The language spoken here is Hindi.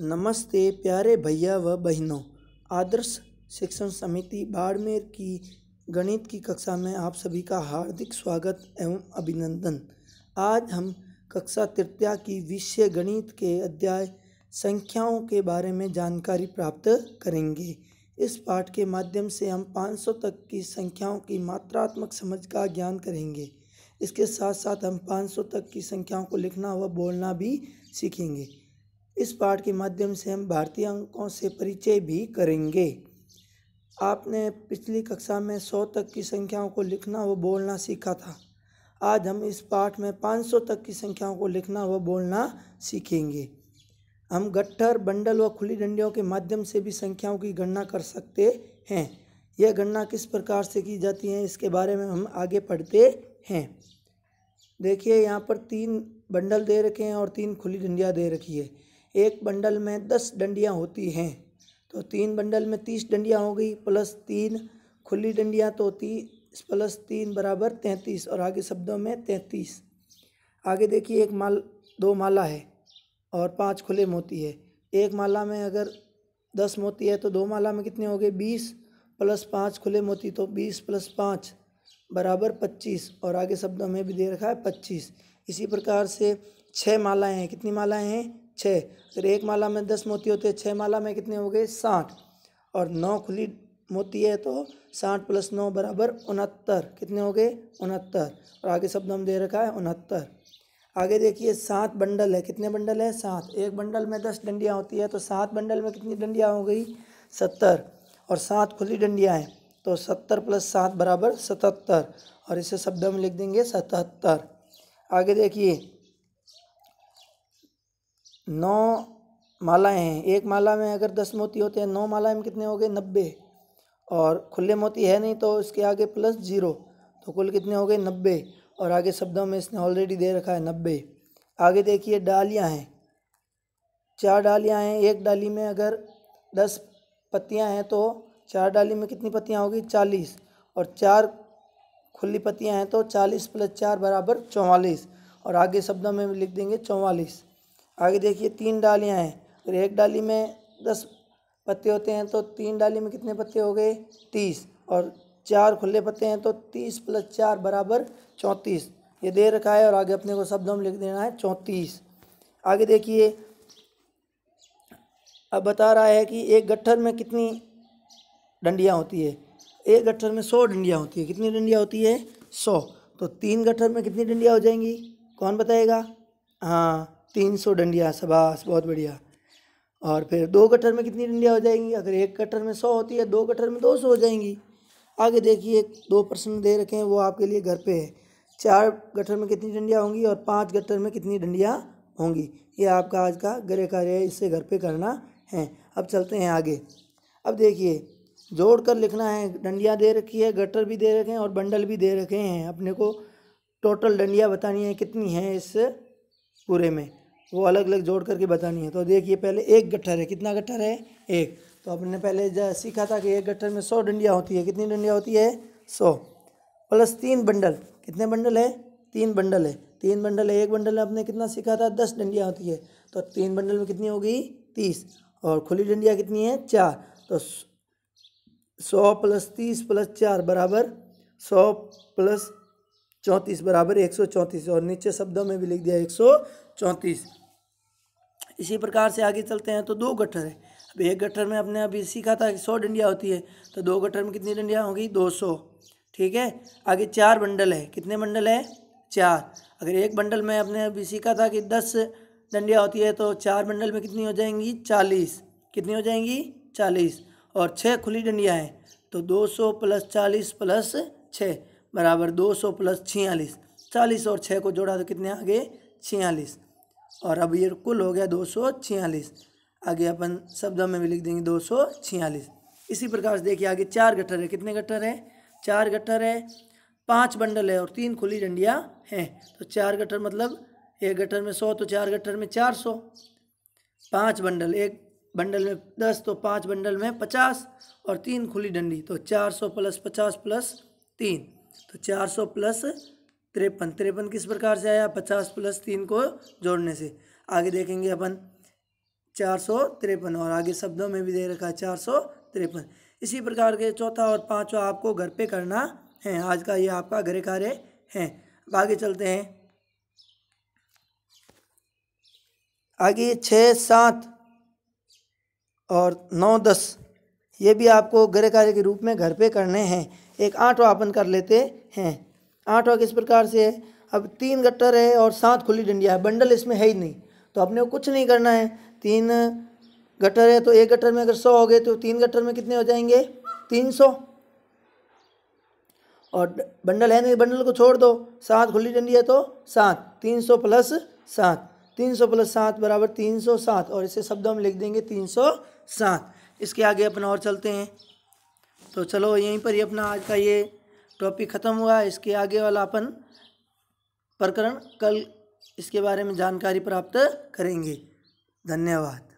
नमस्ते प्यारे भैया व बहनों आदर्श शिक्षण समिति बाड़मेर की गणित की कक्षा में आप सभी का हार्दिक स्वागत एवं अभिनंदन आज हम कक्षा तृतीया की विषय गणित के अध्याय संख्याओं के बारे में जानकारी प्राप्त करेंगे इस पाठ के माध्यम से हम 500 तक की संख्याओं की मात्रात्मक समझ का ज्ञान करेंगे इसके साथ साथ हम 500 तक की संख्याओं को लिखना व बोलना भी सीखेंगे इस पाठ के माध्यम से हम भारतीय अंकों से परिचय भी करेंगे आपने पिछली कक्षा में सौ तक की संख्याओं को लिखना व बोलना सीखा था आज हम इस पाठ में पाँच सौ तक की संख्याओं को लिखना व बोलना सीखेंगे हम गट्ठर बंडल व खुली डंडियों के माध्यम से भी संख्याओं की गणना कर सकते हैं यह गणना किस प्रकार से की जाती है इसके बारे में हम आगे पढ़ते हैं देखिए यहाँ पर तीन बंडल दे रखे हैं और तीन खुली डंडियाँ दे रखी है एक बंडल में दस डंडियाँ होती हैं तो तीन बंडल में तीस डंडियाँ हो गई प्लस तीन खुली डंडियाँ तो तीस प्लस तीन बराबर तैंतीस और आगे शब्दों में तैंतीस आगे देखिए एक माल दो माला है और पांच खुले मोती है एक माला में अगर दस मोती है तो दो माला में कितने हो गए बीस प्लस पाँच खुले मोती तो बीस प्लस पाँच बराबर पच्चीस और आगे शब्दों में भी दे रखा है पच्चीस इसी प्रकार से छः मालाएँ हैं कितनी मालाएँ हैं छः अगर एक माला में दस मोती होते हैं छः माला में कितने हो गए साठ और नौ खुली मोती है तो साठ प्लस नौ बराबर उनहत्तर कितने हो गए उनहत्तर और आगे शब्द हम दे रखा है उनहत्तर आगे देखिए सात बंडल है कितने बंडल है सात एक बंडल में दस डंडियाँ होती है तो सात बंडल में कितनी डंडियाँ हो गई सत्तर और सात खुली डंडियाँ हैं तो सत्तर प्लस सात बराबर सतहत्तर और इसे शब्द हम लिख देंगे सतहत्तर आगे देखिए नौ मालाएं हैं एक माला में अगर दस मोती होते हैं नौ मालाएं में कितने हो गए नब्बे और खुले मोती है नहीं तो इसके आगे प्लस जीरो तो कुल कितने हो गए नब्बे और आगे शब्दों में इसने ऑलरेडी दे रखा है नब्बे आगे देखिए डालियाँ हैं चार डालियाँ हैं एक डाली में अगर दस पत्तियाँ हैं तो चार डाली में कितनी पत्तियाँ होगी चालीस और चार खुली पत्तियाँ हैं तो चालीस प्लस चार बराबर चौवालीस और आगे शब्दों में लिख देंगे चौवालीस आगे देखिए तीन डालियाँ हैं अगर एक डाली में दस पत्ते होते हैं तो तीन डाली में कितने पत्ते हो गए तीस और चार खुले पत्ते हैं तो तीस प्लस चार बराबर चौंतीस ये दे रखा है और आगे अपने को शब्द हम लिख देना है चौंतीस आगे देखिए अब बता रहा है कि एक गट्ठर में कितनी डंडियाँ होती है एक गट्ठर में सौ डंडियाँ होती है कितनी डंडियाँ होती है सौ तो तीन गट्ठर में कितनी डंडियाँ हो जाएंगी कौन बताएगा हाँ तीन सौ डंडिया सबास बहुत बढ़िया और फिर दो गटर में कितनी डंडियाँ हो जाएंगी अगर एक गटर में सौ होती है दो गटर में दो सौ हो जाएंगी आगे देखिए दो प्रश्न दे रखे हैं वो आपके लिए घर पे है चार गटर में कितनी डंडियाँ होंगी और पांच गटर में कितनी डंडियाँ होंगी ये आपका आज का गृह कार्य है इससे घर पे करना है अब चलते हैं आगे अब देखिए जोड़ कर लिखना है डंडियाँ दे रखी है गटर भी दे रखे हैं और बंडल भी दे रखे हैं अपने को टोटल डंडियाँ बतानी है कितनी हैं इस पूरे में वो अलग अलग जोड़ करके बतानी है तो देखिए पहले एक गट्ठर है कितना गट्ठर है एक तो अपने पहले सीखा था कि एक गट्ठर में सौ डंडियाँ होती है कितनी डंडियाँ होती है सौ प्लस तीन बंडल कितने बंडल है तीन बंडल है तीन बंडल है एक बंडल आपने कितना सीखा था दस डंडियाँ होती है तो तीन बंडल में कितनी होगी तीस और खुली डंडियाँ कितनी है चार तो सौ प्लस तीस प्लस चार बराबर सौ प्लस चौंतीस बराबर एक सौ चौंतीस और नीचे शब्दों में भी लिख दिया एक सौ चौंतीस इसी प्रकार से आगे चलते हैं तो दो गट्ठर है अब एक गट्ठर में अपने अभी सीखा था कि सौ डंडियाँ होती है तो दो गट्ठर में कितनी डंडियाँ होगी दो सौ ठीक है आगे चार बंडल है कितने बंडल है चार अगर एक बंडल में अपने अभी सीखा था कि दस डंडियाँ होती है तो चार बंडल में कितनी हो जाएंगी चालीस कितनी हो जाएंगी चालीस और छः खुली डंडियाँ हैं तो दो सौ प्लस चालीस प्लस छः बराबर दो सौ प्लस छियालीस चालीस और छः को जोड़ा तो कितने आगे छियालीस और अब ये कुल हो गया दो सौ छियालीस आगे अपन शब्दों में भी लिख देंगे दो सौ छियालीस इसी प्रकार से देखिए आगे चार गट्ठर है कितने गट्ठर है चार गट्ठर है पांच बंडल है और तीन खुली डंडियाँ हैं तो चार गट्ठर मतलब एक गट्ठर में सौ तो चार गट्ठर में चार सौ पाँच बंडल एक बंडल में दस तो पाँच बंडल में पचास और तीन खुली डंडी तो चार सौ प्लस पचास प्लस तीन तो चार सौ प्लस तिरपन तिरपन किस प्रकार से आया पचास प्लस तीन को जोड़ने से आगे देखेंगे अपन चार सौ तिरपन और आगे शब्दों में भी दे रखा है चार सौ तिरपन इसी प्रकार के चौथा और पांचवा आपको घर पे करना है आज का ये आपका घर कार्य है आगे चलते हैं आगे छः सात और नौ दस ये भी आपको गृह कार्य के रूप में घर पे करने हैं एक आठवा अपन कर लेते हैं आठ ऑक इस प्रकार से है अब तीन गट्टर है और सात खुली डंडिया है बंडल इसमें है ही नहीं तो अपने को कुछ नहीं करना है तीन गट्टर है तो एक गट्टर में अगर सौ हो गए तो तीन गट्टर में कितने हो जाएंगे तीन सौ और बंडल है नहीं बंडल को छोड़ दो सात खुली डंडी है तो सात तीन सौ प्लस सात तीन सौ प्लस सात बराबर तीन सौ सात और इसे शब्द हम लिख देंगे तीन सौ सात इसके आगे अपना और चलते हैं तो चलो यहीं पर ही अपना आज का ये टॉपिक ख़त्म हुआ इसके आगे वाला अपन प्रकरण कल इसके बारे में जानकारी प्राप्त करेंगे धन्यवाद